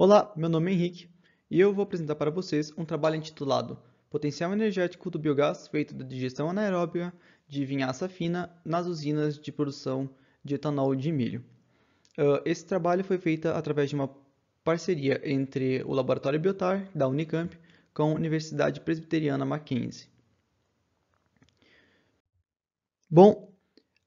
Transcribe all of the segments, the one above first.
Olá, meu nome é Henrique e eu vou apresentar para vocês um trabalho intitulado Potencial Energético do Biogás feito da digestão anaeróbica de vinhaça fina nas usinas de produção de etanol de milho. Eh, esse trabalho foi feito através de uma parceria entre o Laboratório Biotar da Unicamp com a Universidade Presbiteriana Mackenzie. Bom,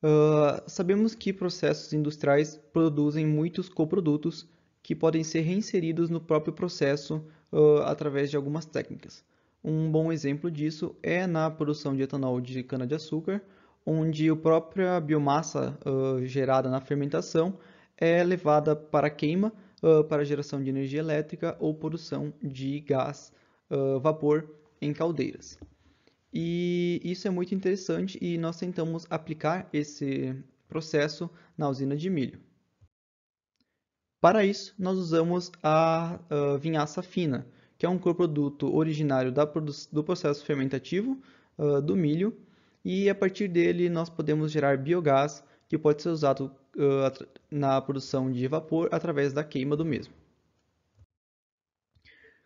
eh, sabemos que processos industriais produzem muitos coprodutos que podem ser reinseridos no próprio processo uh, através de algumas técnicas. Um bom exemplo disso é na produção de etanol de cana-de-açúcar, onde a própria biomassa uh, gerada na fermentação é levada para queima uh, para geração de energia elétrica ou produção de gás vapor em caldeiras. E isso é muito interessante e nós tentamos aplicar esse processo na usina de milho. Para isso, nós usamos a, a vinhaça fina, que é um coproduto originário da, do processo fermentativo uh, do milho, e a partir dele nós podemos gerar biogás, que pode ser usado uh, na produção de vapor através da queima do mesmo.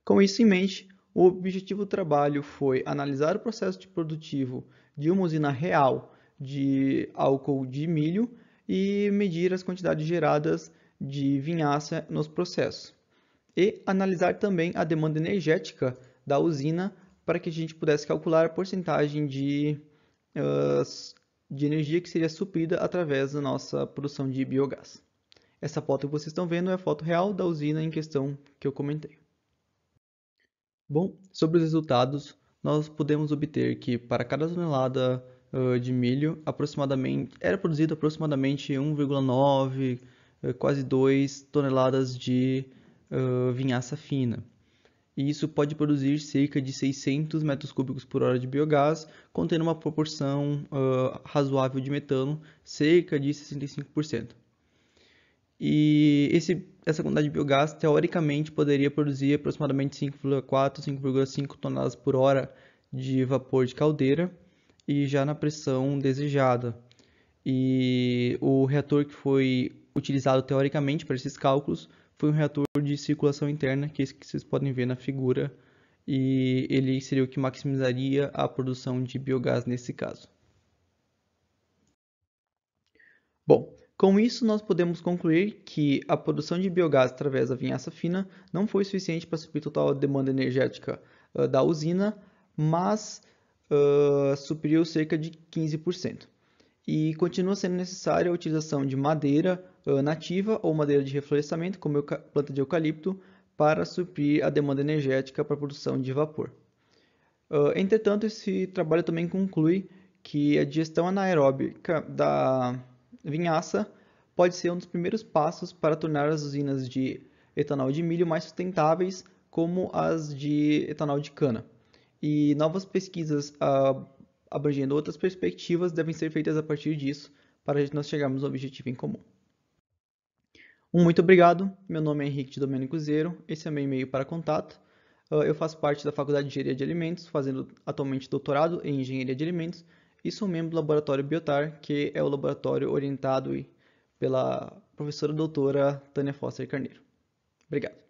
Com isso em mente, o objetivo do trabalho foi analisar o processo de produtivo de uma usina real de álcool de milho e medir as quantidades geradas de vinhaça nos processos. E analisar também a demanda energética da usina para que a gente pudesse calcular a porcentagem de, de energia que seria suprida através da nossa produção de biogás. Essa foto que vocês estão vendo é a foto real da usina em questão que eu comentei. Bom, sobre os resultados, nós podemos obter que para cada tonelada uh, de milho aproximadamente era produzido aproximadamente 1,9 eh, quase 2 toneladas de uh, vinhaça fina. E isso pode produzir cerca de 600 metros cúbicos por hora de biogás, contendo uma proporção uh, razoável de metano, cerca de 65%. E esse, essa quantidade de biogás, teoricamente, poderia produzir aproximadamente 5,4, 5,5 toneladas por hora de vapor de caldeira, e já na pressão desejada. E o reator que foi utilizado teoricamente para esses cálculos foi um reator de circulação interna, que é esse que vocês podem ver na figura, e ele seria o que maximizaria a produção de biogás nesse caso. Bom, com isso nós podemos concluir que a produção de biogás através da vinhaça fina não foi suficiente para suprir total a demanda energética uh, da usina, mas uh, cerca de 15%. E continua sendo necessária a utilização de madeira ah, nativa ou madeira de reflorestamento, como planta de eucalipto, para suprir a demanda energética para a produção de vapor. Ah, entretanto, esse trabalho também conclui que a digestão anaeróbica da vinhaça pode ser um dos primeiros passos para tornar as usinas de etanol de milho mais sustentáveis, como as de etanol de cana. E novas pesquisas ah, abrangendo outras perspectivas, devem ser feitas a partir disso para nós chegarmos ao objetivo em comum. Um muito obrigado. Meu nome é Henrique de Zero. Esse é meu e-mail para contato. Ah, eu faço parte da Faculdade de Engenharia de Alimentos, fazendo atualmente doutorado em Engenharia de Alimentos, e sou membro do Laboratório Biotar, que é o laboratório orientado pela professora doutora Tânia Foster Carneiro. Obrigado.